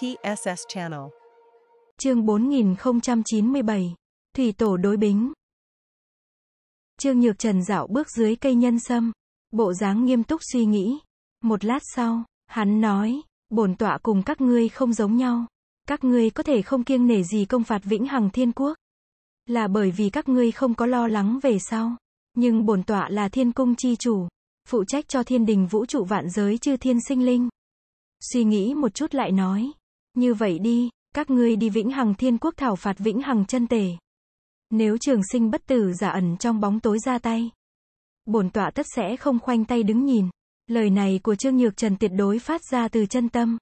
TSS Channel. Chương 4097. Thủy tổ đối bính. Trương Nhược Trần dạo bước dưới cây nhân sâm, bộ dáng nghiêm túc suy nghĩ. Một lát sau, hắn nói, bổn tọa cùng các ngươi không giống nhau. Các ngươi có thể không kiêng nể gì công phạt vĩnh hằng thiên quốc. Là bởi vì các ngươi không có lo lắng về sau. Nhưng bổn tọa là thiên cung chi chủ, phụ trách cho thiên đình vũ trụ vạn giới chư thiên sinh linh. Suy nghĩ một chút lại nói, như vậy đi, các ngươi đi Vĩnh Hằng Thiên Quốc thảo phạt Vĩnh Hằng chân tề. Nếu trường sinh bất tử giả ẩn trong bóng tối ra tay, bổn tọa tất sẽ không khoanh tay đứng nhìn. Lời này của Trương Nhược Trần tuyệt đối phát ra từ chân tâm.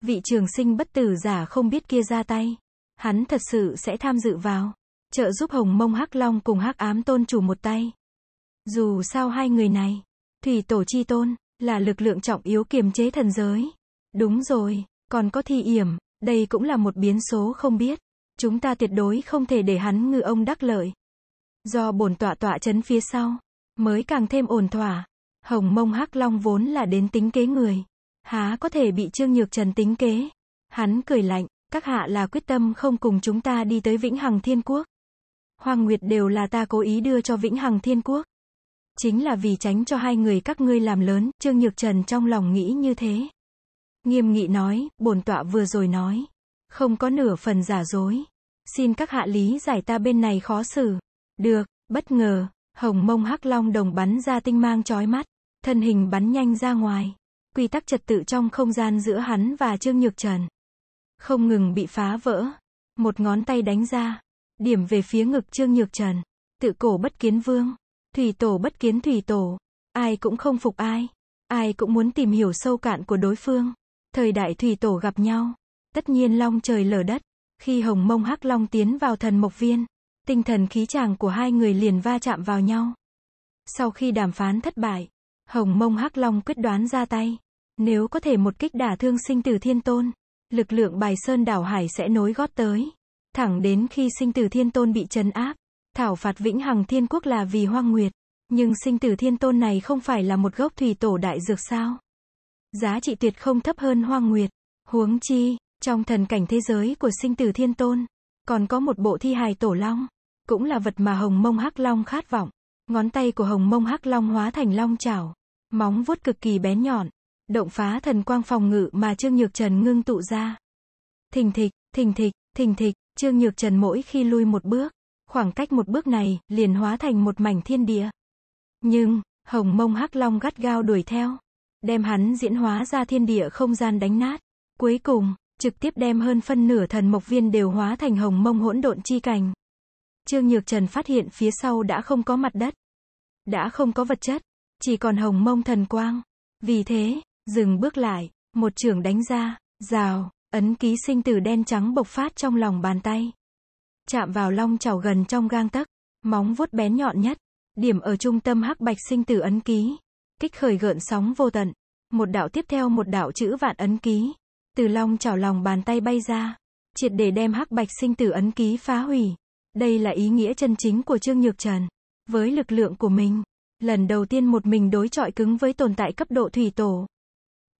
Vị trường sinh bất tử giả không biết kia ra tay. Hắn thật sự sẽ tham dự vào. Trợ giúp hồng mông hắc long cùng hắc ám tôn chủ một tay. Dù sao hai người này, thủy tổ chi tôn, là lực lượng trọng yếu kiềm chế thần giới. Đúng rồi, còn có thi yểm, đây cũng là một biến số không biết. Chúng ta tuyệt đối không thể để hắn ngư ông đắc lợi. Do bổn tọa tọa chấn phía sau, mới càng thêm ổn thỏa. Hồng mông hắc long vốn là đến tính kế người. Há có thể bị trương nhược trần tính kế. Hắn cười lạnh, các hạ là quyết tâm không cùng chúng ta đi tới vĩnh hằng thiên quốc. Hoàng Nguyệt đều là ta cố ý đưa cho vĩnh hằng thiên quốc. Chính là vì tránh cho hai người các ngươi làm lớn, Trương Nhược Trần trong lòng nghĩ như thế nghiêm nghị nói, bổn tọa vừa rồi nói, không có nửa phần giả dối. Xin các hạ lý giải ta bên này khó xử. Được, bất ngờ, hồng mông hắc long đồng bắn ra tinh mang chói mắt, thân hình bắn nhanh ra ngoài. Quy tắc trật tự trong không gian giữa hắn và Trương Nhược Trần không ngừng bị phá vỡ. Một ngón tay đánh ra, điểm về phía ngực Trương Nhược Trần. Tự cổ bất kiến vương, thủy tổ bất kiến thủy tổ. Ai cũng không phục ai, ai cũng muốn tìm hiểu sâu cạn của đối phương. Thời đại thủy tổ gặp nhau. Tất nhiên long trời lở đất. Khi hồng mông hắc long tiến vào thần mộc viên, tinh thần khí chàng của hai người liền va chạm vào nhau. Sau khi đàm phán thất bại, hồng mông hắc long quyết đoán ra tay. Nếu có thể một kích đả thương sinh tử thiên tôn, lực lượng bài sơn đảo hải sẽ nối gót tới. Thẳng đến khi sinh tử thiên tôn bị trấn áp, thảo phạt vĩnh hằng thiên quốc là vì hoang nguyệt. Nhưng sinh tử thiên tôn này không phải là một gốc thủy tổ đại dược sao? Giá trị tuyệt không thấp hơn hoa nguyệt. Huống chi, trong thần cảnh thế giới của sinh tử thiên tôn, còn có một bộ thi hài tổ long, cũng là vật mà hồng mông hắc long khát vọng. Ngón tay của hồng mông hắc long hóa thành long chảo, móng vuốt cực kỳ bén nhọn, động phá thần quang phòng ngự mà Trương Nhược Trần ngưng tụ ra. Thình thịch, thình thịch, thình thịch, Trương Nhược Trần mỗi khi lui một bước, khoảng cách một bước này liền hóa thành một mảnh thiên địa. Nhưng, hồng mông hắc long gắt gao đuổi theo đem hắn diễn hóa ra thiên địa không gian đánh nát. Cuối cùng, trực tiếp đem hơn phân nửa thần mộc viên đều hóa thành hồng mông hỗn độn chi cành. Trương Nhược Trần phát hiện phía sau đã không có mặt đất, đã không có vật chất, chỉ còn hồng mông thần quang. Vì thế, dừng bước lại, một trưởng đánh ra, rào, ấn ký sinh tử đen trắng bộc phát trong lòng bàn tay. Chạm vào long chảo gần trong gang tấc, móng vuốt bén nhọn nhất, điểm ở trung tâm hắc bạch sinh tử ấn ký kích khởi gợn sóng vô tận. Một đạo tiếp theo một đạo chữ vạn ấn ký. Từ long chảo lòng bàn tay bay ra, triệt để đem hắc bạch sinh tử ấn ký phá hủy. Đây là ý nghĩa chân chính của Trương Nhược Trần. Với lực lượng của mình, lần đầu tiên một mình đối chọi cứng với tồn tại cấp độ thủy tổ.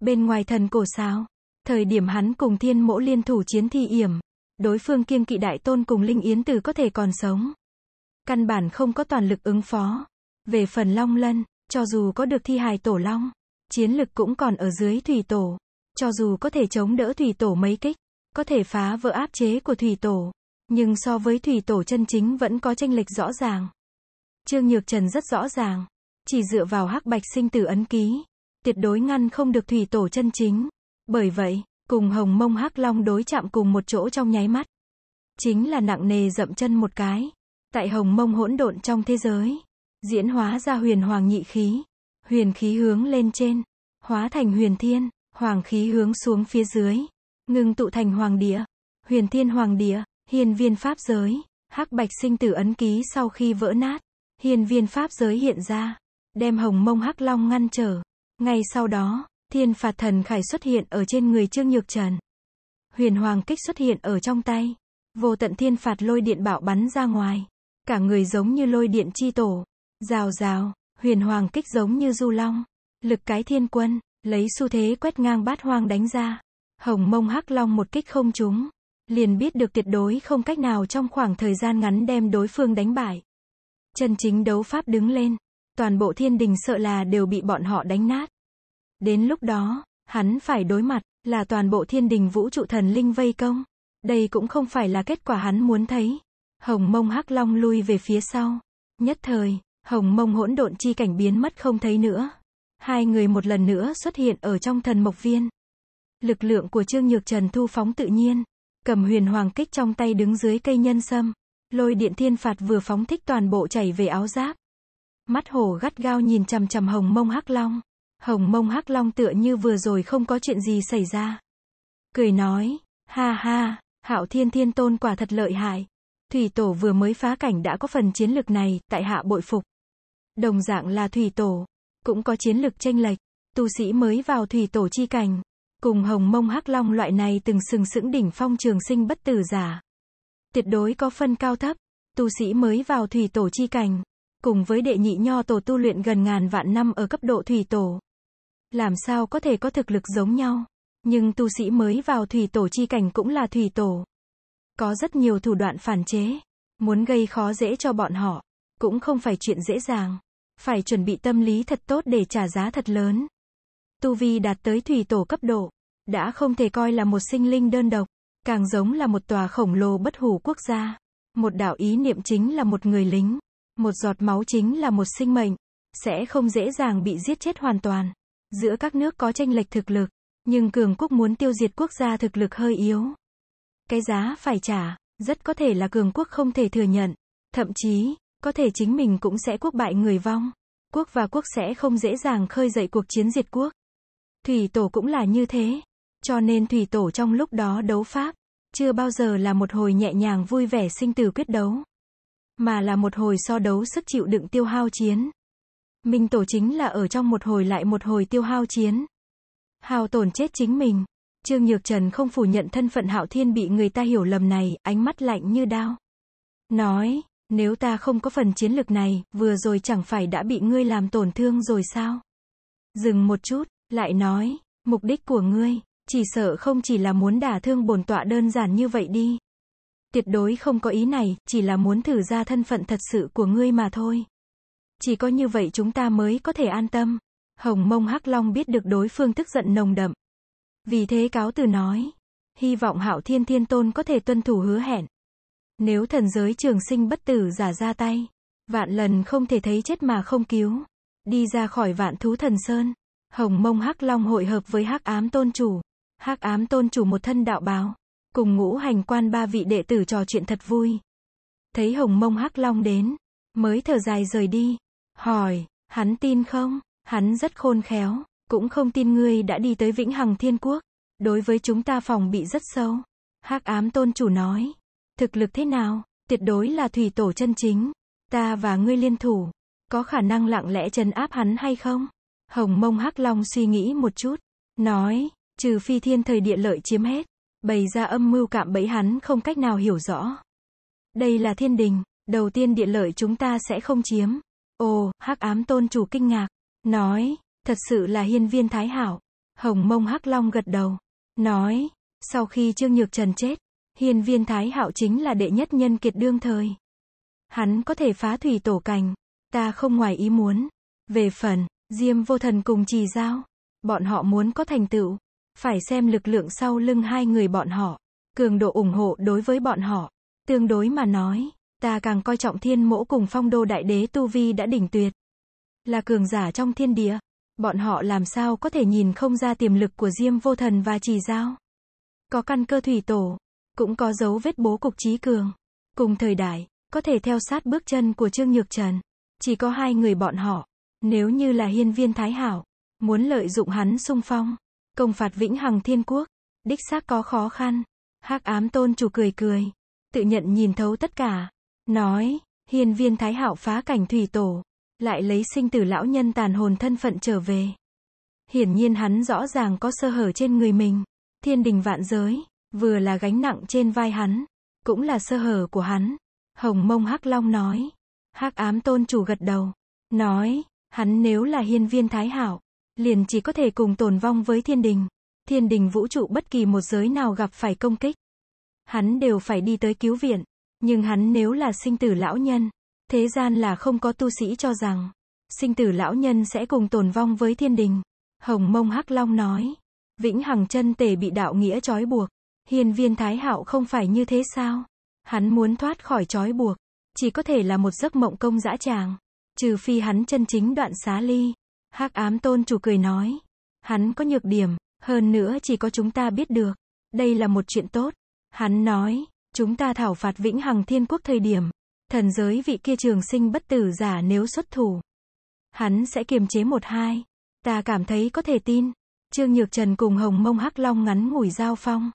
Bên ngoài thần cổ sao, thời điểm hắn cùng thiên mỗ liên thủ chiến thi yểm, đối phương kiêng kỵ đại tôn cùng linh yến tử có thể còn sống. Căn bản không có toàn lực ứng phó. Về phần long lân, cho dù có được thi hài tổ long, chiến lực cũng còn ở dưới thủy tổ. Cho dù có thể chống đỡ thủy tổ mấy kích, có thể phá vỡ áp chế của thủy tổ, nhưng so với thủy tổ chân chính vẫn có tranh lệch rõ ràng. Trương Nhược Trần rất rõ ràng, chỉ dựa vào hắc bạch sinh tử ấn ký, tuyệt đối ngăn không được thủy tổ chân chính. Bởi vậy, cùng hồng mông hắc long đối chạm cùng một chỗ trong nháy mắt. Chính là nặng nề dậm chân một cái. Tại hồng mông hỗn độn trong thế giới, diễn hóa ra huyền hoàng nhị khí, huyền khí hướng lên trên, hóa thành huyền thiên, hoàng khí hướng xuống phía dưới, ngưng tụ thành hoàng địa, huyền thiên hoàng địa, hiền viên pháp giới, hắc bạch sinh tử ấn ký sau khi vỡ nát, hiền viên pháp giới hiện ra, đem hồng mông hắc long ngăn trở. Ngay sau đó, thiên phạt thần khải xuất hiện ở trên người Trương Nhược Trần. Huyền hoàng kích xuất hiện ở trong tay, vô tận thiên phạt lôi điện bạo bắn ra ngoài, cả người giống như lôi điện chi tổ, Rào rào, huyền hoàng kích giống như du long. Lực cái thiên quân, lấy xu thế quét ngang bát hoang đánh ra. Hồng mông hắc long một kích không trúng. Liền biết được tuyệt đối không cách nào trong khoảng thời gian ngắn đem đối phương đánh bại. Chân chính đấu pháp đứng lên. Toàn bộ thiên đình sợ là đều bị bọn họ đánh nát. Đến lúc đó, hắn phải đối mặt, là toàn bộ thiên đình vũ trụ thần linh vây công. Đây cũng không phải là kết quả hắn muốn thấy. Hồng mông hắc long lui về phía sau. Nhất thời, hồng mông hỗn độn chi cảnh biến mất không thấy nữa. Hai người một lần nữa xuất hiện ở trong thần mộc viên. Lực lượng của Trương Nhược Trần thu phóng tự nhiên, cầm huyền hoàng kích trong tay đứng dưới cây nhân sâm, lôi điện thiên phạt vừa phóng thích toàn bộ chảy về áo giáp. Mắt hổ gắt gao nhìn chằm chằm hồng mông hắc long. Hồng mông hắc long tựa như vừa rồi không có chuyện gì xảy ra. Cười nói, ha ha, hạo thiên thiên tôn quả thật lợi hại. Thủy tổ vừa mới phá cảnh đã có phần chiến lược này, tại hạ bội phục. Đồng dạng là thủy tổ, cũng có chiến lực tranh lệch, tu sĩ mới vào thủy tổ chi cảnh, cùng hồng mông hắc long loại này từng sừng sững đỉnh phong trường sinh bất tử giả. Tuyệt đối có phân cao thấp, tu sĩ mới vào thủy tổ chi cảnh, cùng với đệ nhị nho tổ tu luyện gần ngàn vạn năm ở cấp độ thủy tổ. Làm sao có thể có thực lực giống nhau, nhưng tu sĩ mới vào thủy tổ chi cảnh cũng là thủy tổ. Có rất nhiều thủ đoạn phản chế, muốn gây khó dễ cho bọn họ, cũng không phải chuyện dễ dàng. Phải chuẩn bị tâm lý thật tốt để trả giá thật lớn. Tu vi đạt tới thủy tổ cấp độ, đã không thể coi là một sinh linh đơn độc, càng giống là một tòa khổng lồ bất hủ quốc gia. Một đạo ý niệm chính là một người lính, một giọt máu chính là một sinh mệnh, sẽ không dễ dàng bị giết chết hoàn toàn. Giữa các nước có tranh lệch thực lực, nhưng cường quốc muốn tiêu diệt quốc gia thực lực hơi yếu. Cái giá phải trả, rất có thể là cường quốc không thể thừa nhận, thậm chí, có thể chính mình cũng sẽ quốc bại người vong. Quốc và quốc sẽ không dễ dàng khơi dậy cuộc chiến diệt quốc. Thủy tổ cũng là như thế. Cho nên thủy tổ trong lúc đó đấu pháp, chưa bao giờ là một hồi nhẹ nhàng vui vẻ sinh tử quyết đấu, mà là một hồi so đấu sức chịu đựng tiêu hao chiến. Minh tổ chính là ở trong một hồi lại một hồi tiêu hao chiến. Hào tổn chết chính mình. Trương Nhược Trần không phủ nhận thân phận Hạo Thiên bị người ta hiểu lầm này, ánh mắt lạnh như đao. Nói, nếu ta không có phần chiến lược này, vừa rồi chẳng phải đã bị ngươi làm tổn thương rồi sao? Dừng một chút, lại nói, mục đích của ngươi, chỉ sợ không chỉ là muốn đả thương bổn tọa đơn giản như vậy đi. Tuyệt đối không có ý này, chỉ là muốn thử ra thân phận thật sự của ngươi mà thôi. Chỉ có như vậy chúng ta mới có thể an tâm. Hồng mông hắc long biết được đối phương tức giận nồng đậm. Vì thế cáo từ nói, hy vọng hạo thiên thiên tôn có thể tuân thủ hứa hẹn. Nếu thần giới trường sinh bất tử giả ra tay, vạn lần không thể thấy chết mà không cứu. Đi ra khỏi vạn thú thần sơn, hồng mông hắc long hội hợp với hắc ám tôn chủ. hắc ám tôn chủ một thân đạo báo, cùng ngũ hành quan ba vị đệ tử trò chuyện thật vui. Thấy hồng mông hắc long đến, mới thở dài rời đi. Hỏi, hắn tin không? Hắn rất khôn khéo, cũng không tin ngươi đã đi tới vĩnh hằng thiên quốc. Đối với chúng ta phòng bị rất sâu. hắc ám tôn chủ nói. Thực lực thế nào? Tuyệt đối là thủy tổ chân chính. Ta và ngươi liên thủ. Có khả năng lặng lẽ trấn áp hắn hay không? Hồng mông hắc long suy nghĩ một chút. Nói, trừ phi thiên thời địa lợi chiếm hết. Bày ra âm mưu cạm bẫy hắn không cách nào hiểu rõ. Đây là thiên đình. Đầu tiên địa lợi chúng ta sẽ không chiếm. Ồ, hắc ám tôn chủ kinh ngạc. Nói, thật sự là hiên viên thái hảo. Hồng mông hắc long gật đầu. Nói, sau khi Trương Nhược Trần chết, Hiền viên Thái Hạo chính là đệ nhất nhân kiệt đương thời. Hắn có thể phá thủy tổ cành. Ta không ngoài ý muốn. Về phần, Diêm vô thần cùng trì giao. Bọn họ muốn có thành tựu. Phải xem lực lượng sau lưng hai người bọn họ. Cường độ ủng hộ đối với bọn họ. Tương đối mà nói, ta càng coi trọng thiên mỗ cùng phong đô đại đế Tu Vi đã đỉnh tuyệt. Là cường giả trong thiên địa. Bọn họ làm sao có thể nhìn không ra tiềm lực của Diêm vô thần và trì giao. Có căn cơ thủy tổ, cũng có dấu vết bố cục trí cường. Cùng thời đại, có thể theo sát bước chân của Trương Nhược Trần. Chỉ có hai người bọn họ. Nếu như là hiên viên Thái Hảo, muốn lợi dụng hắn sung phong, công phạt vĩnh hằng thiên quốc, đích xác có khó khăn. hắc ám tôn chủ cười cười, tự nhận nhìn thấu tất cả. Nói, hiên viên Thái Hảo phá cảnh thủy tổ, lại lấy sinh tử lão nhân tàn hồn thân phận trở về. Hiển nhiên hắn rõ ràng có sơ hở trên người mình. Thiên đình vạn giới, Vừa là gánh nặng trên vai hắn, cũng là sơ hở của hắn. Hồng mông Hắc Long nói. Hắc ám tôn chủ gật đầu. Nói, hắn nếu là hiên viên thái hảo, liền chỉ có thể cùng tồn vong với thiên đình. Thiên đình vũ trụ bất kỳ một giới nào gặp phải công kích. Hắn đều phải đi tới cứu viện. Nhưng hắn nếu là sinh tử lão nhân, thế gian là không có tu sĩ cho rằng, sinh tử lão nhân sẽ cùng tồn vong với thiên đình. Hồng mông Hắc Long nói, vĩnh hằng chân tề bị đạo nghĩa trói buộc. Hiền viên Thái Hạo không phải như thế sao? Hắn muốn thoát khỏi trói buộc, chỉ có thể là một giấc mộng công dã tràng, trừ phi hắn chân chính đoạn xá ly. Hắc ám tôn chủ cười nói, hắn có nhược điểm, hơn nữa chỉ có chúng ta biết được, đây là một chuyện tốt. Hắn nói, chúng ta thảo phạt vĩnh hằng thiên quốc thời điểm, thần giới vị kia trường sinh bất tử giả nếu xuất thủ. Hắn sẽ kiềm chế một hai, ta cảm thấy có thể tin. Trương Nhược Trần cùng Hồng Mông Hắc Long ngắn ngủi giao phong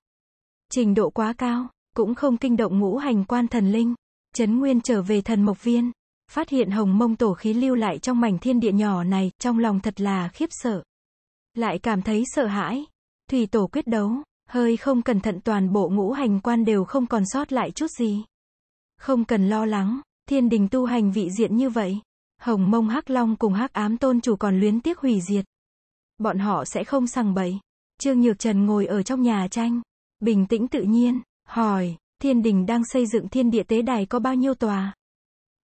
trình độ quá cao, cũng không kinh động ngũ hành quan thần linh. chấn Nguyên trở về thần mộc viên, phát hiện hồng mông tổ khí lưu lại trong mảnh thiên địa nhỏ này, trong lòng thật là khiếp sợ. Lại cảm thấy sợ hãi. Thủy tổ quyết đấu, hơi không cẩn thận toàn bộ ngũ hành quan đều không còn sót lại chút gì. Không cần lo lắng, thiên đình tu hành vị diện như vậy. Hồng mông hắc long cùng hắc ám tôn chủ còn luyến tiếc hủy diệt. Bọn họ sẽ không sằng bậy. Trương Nhược Trần ngồi ở trong nhà tranh, bình tĩnh tự nhiên, hỏi, thiên đình đang xây dựng thiên địa tế đài có bao nhiêu tòa?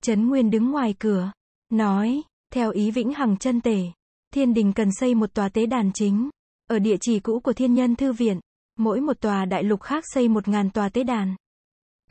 Trấn Nguyên đứng ngoài cửa, nói, theo ý Vĩnh Hằng chân tể, thiên đình cần xây một tòa tế đàn chính, ở địa chỉ cũ của thiên nhân thư viện, mỗi một tòa đại lục khác xây một ngàn tòa tế đàn.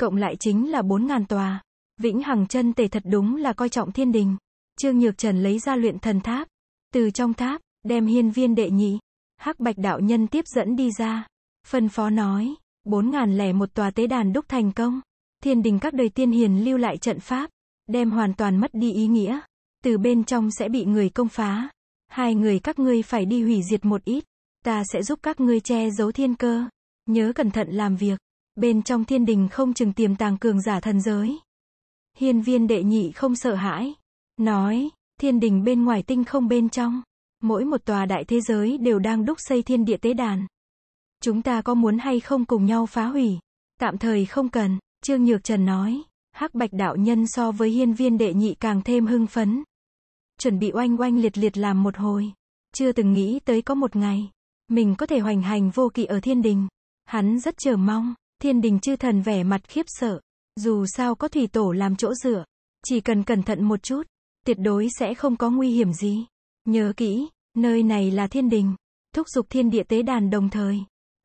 Cộng lại chính là bốn ngàn tòa. Vĩnh Hằng chân tể thật đúng là coi trọng thiên đình. Trương Nhược Trần lấy ra luyện thần tháp, từ trong tháp, đem hiên viên đệ nhị, hắc bạch đạo nhân tiếp dẫn đi ra. Phân phó nói, bốn ngàn lẻ một tòa tế đàn đúc thành công. Thiên đình các đời tiên hiền lưu lại trận pháp, đem hoàn toàn mất đi ý nghĩa. Từ bên trong sẽ bị người công phá. Hai người các ngươi phải đi hủy diệt một ít. Ta sẽ giúp các ngươi che giấu thiên cơ. Nhớ cẩn thận làm việc. Bên trong thiên đình không chừng tiềm tàng cường giả thần giới. Hiên viên đệ nhị không sợ hãi. Nói, thiên đình bên ngoài tinh không bên trong. Mỗi một tòa đại thế giới đều đang đúc xây thiên địa tế đàn. Chúng ta có muốn hay không cùng nhau phá hủy? Tạm thời không cần, Trương Nhược Trần nói. Hắc Bạch đạo nhân so với hiên viên đệ nhị càng thêm hưng phấn. Chuẩn bị oanh oanh liệt liệt làm một hồi. Chưa từng nghĩ tới có một ngày, mình có thể hoành hành vô kỵ ở thiên đình. Hắn rất chờ mong, thiên đình chư thần vẻ mặt khiếp sợ. Dù sao có thủy tổ làm chỗ dựa, chỉ cần cẩn thận một chút, tuyệt đối sẽ không có nguy hiểm gì. Nhớ kỹ, nơi này là thiên đình, thúc giục thiên địa tế đàn đồng thời.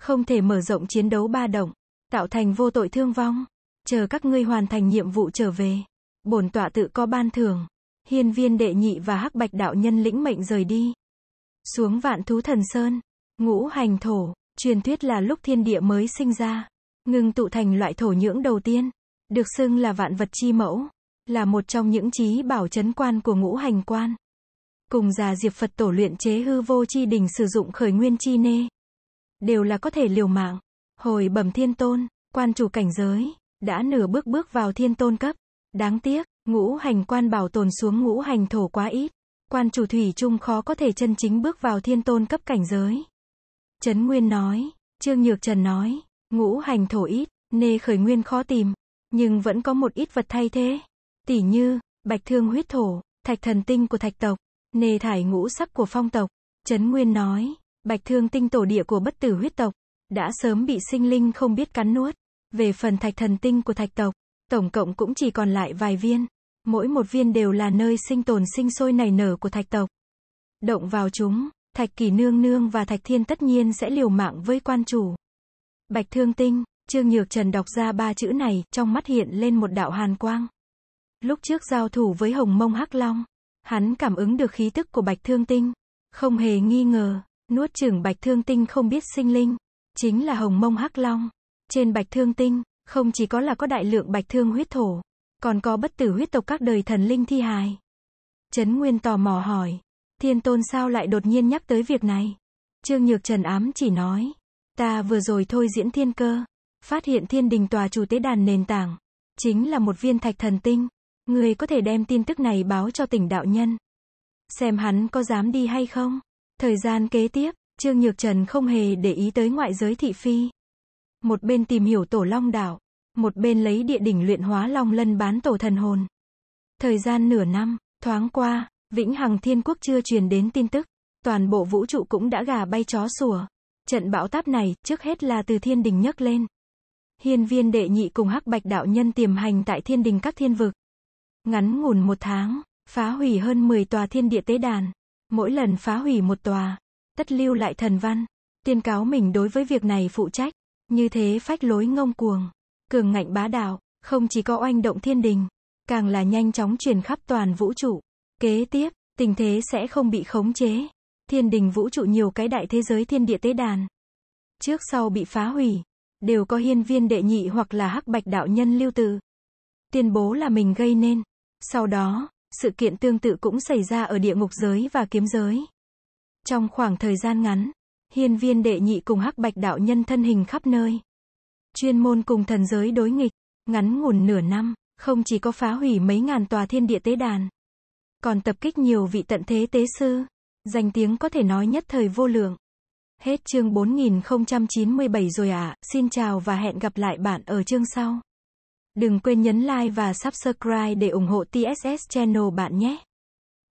Không thể mở rộng chiến đấu ba động, tạo thành vô tội thương vong. Chờ các ngươi hoàn thành nhiệm vụ trở về. Bổn tọa tự có ban thưởng. Hiên viên đệ nhị và hắc bạch đạo nhân lĩnh mệnh rời đi. Xuống vạn thú thần sơn, ngũ hành thổ, truyền thuyết là lúc thiên địa mới sinh ra. Ngưng tụ thành loại thổ nhưỡng đầu tiên, được xưng là vạn vật chi mẫu, là một trong những trí bảo chấn quan của ngũ hành quan. Cùng già diệp Phật tổ luyện chế hư vô chi đỉnh sử dụng khởi nguyên chi nê đều là có thể liều mạng. Hồi bẩm thiên tôn, quan chủ cảnh giới, đã nửa bước bước vào thiên tôn cấp. Đáng tiếc, ngũ hành quan bảo tồn xuống ngũ hành thổ quá ít. Quan chủ thủy chung khó có thể chân chính bước vào thiên tôn cấp cảnh giới. Trấn Nguyên nói, Trương Nhược Trần nói, ngũ hành thổ ít, nê khởi nguyên khó tìm, nhưng vẫn có một ít vật thay thế. Tỷ như, bạch thương huyết thổ, thạch thần tinh của thạch tộc, nê thải ngũ sắc của phong tộc. Trấn Nguyên nói, Bạch Thương Tinh tổ địa của bất tử huyết tộc, đã sớm bị sinh linh không biết cắn nuốt. Về phần thạch thần tinh của thạch tộc, tổng cộng cũng chỉ còn lại vài viên. Mỗi một viên đều là nơi sinh tồn sinh sôi nảy nở của thạch tộc. Động vào chúng, thạch kỳ nương nương và thạch thiên tất nhiên sẽ liều mạng với quan chủ. Bạch Thương Tinh, Trương Nhược Trần đọc ra ba chữ này, trong mắt hiện lên một đạo hàn quang. Lúc trước giao thủ với Hồng Mông Hắc Long, hắn cảm ứng được khí tức của Bạch Thương Tinh, không hề nghi ngờ, Nuốt chửng bạch thương tinh không biết sinh linh, chính là hồng mông hắc long. Trên bạch thương tinh, không chỉ có là có đại lượng bạch thương huyết thổ, còn có bất tử huyết tộc các đời thần linh thi hài. Trấn Nguyên tò mò hỏi, thiên tôn sao lại đột nhiên nhắc tới việc này? Trương Nhược Trần ám chỉ nói, ta vừa rồi thôi diễn thiên cơ, phát hiện thiên đình tòa chủ tế đàn nền tảng, chính là một viên thạch thần tinh. Người có thể đem tin tức này báo cho tỉnh đạo nhân. Xem hắn có dám đi hay không? Thời gian kế tiếp, Trương Nhược Trần không hề để ý tới ngoại giới thị phi. Một bên tìm hiểu tổ long đảo, một bên lấy địa đỉnh luyện hóa long lân bán tổ thần hồn. Thời gian nửa năm, thoáng qua, Vĩnh Hằng Thiên Quốc chưa truyền đến tin tức. Toàn bộ vũ trụ cũng đã gà bay chó sủa. Trận bão táp này, trước hết là từ thiên đình nhấc lên. Hiên viên đệ nhị cùng hắc bạch đạo nhân tiềm hành tại thiên đình các thiên vực. Ngắn ngủn một tháng, phá hủy hơn 10 tòa thiên địa tế đàn. Mỗi lần phá hủy một tòa, tất lưu lại thần văn, tiên cáo mình đối với việc này phụ trách, như thế phách lối ngông cuồng, cường ngạnh bá đạo, không chỉ có oanh động thiên đình, càng là nhanh chóng truyền khắp toàn vũ trụ. Kế tiếp, tình thế sẽ không bị khống chế. Thiên đình vũ trụ nhiều cái đại thế giới thiên địa tế đàn. Trước sau bị phá hủy, đều có hiên viên đệ nhị hoặc là hắc bạch đạo nhân lưu tử. Tuyên bố là mình gây nên. Sau đó, sự kiện tương tự cũng xảy ra ở địa ngục giới và kiếm giới. Trong khoảng thời gian ngắn, hiên viên đệ nhị cùng hắc bạch đạo nhân thân hình khắp nơi. Chuyên môn cùng thần giới đối nghịch, ngắn ngủn nửa năm, không chỉ có phá hủy mấy ngàn tòa thiên địa tế đàn, còn tập kích nhiều vị tận thế tế sư, danh tiếng có thể nói nhất thời vô lượng. Hết chương 4097 rồi ạ, à, xin chào và hẹn gặp lại bạn ở chương sau. Đừng quên nhấn like và subscribe để ủng hộ TSS Channel bạn nhé.